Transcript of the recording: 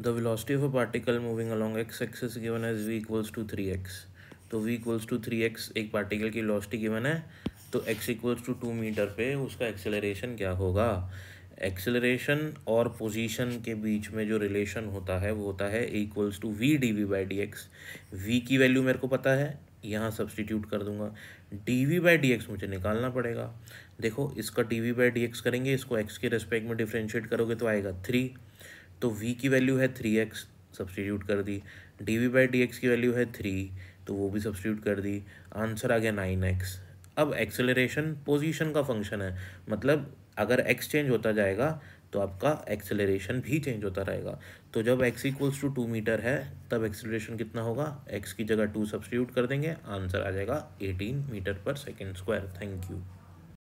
The velocity of a particle moving along x axis is given as v equals to 3x. तो v equals to three x एक particle की velocity given है तो x equals to two metre पे उसका acceleration क्या होगा acceleration और पोजीशन के बीच में जो रिलेशन होता है वो होता है equals to v d v by d x v की वैल्यू मेरे को पता है यहाँ सब्सटीट्यूट कर दूंगा d v by d x मुझे निकालना पड़ेगा देखो इसका d v by d x करेंगे इसको एक्स के रेस्पेक्ट में डिफ्रेंशिएट करोगे तो आएगा थ्री तो v की वैल्यू है थ्री एक्स सब्सटीट्यूट कर दी d v by d x की वैल्यू है थ्री तो वो भी सब्सटीट्यूट कर दी आंसर आ गया नाइन एक्स अब एक्सेलरेशन पोजीशन का फंक्शन है मतलब अगर एक्स चेंज होता जाएगा तो आपका एक्सेलरेशन भी चेंज होता रहेगा तो जब x equals to two metre है तब एक्सेलरेशन कितना होगा x की जगह टू सब्सटीट्यूट कर देंगे आंसर आ जाएगा eighteen metre per second square thank you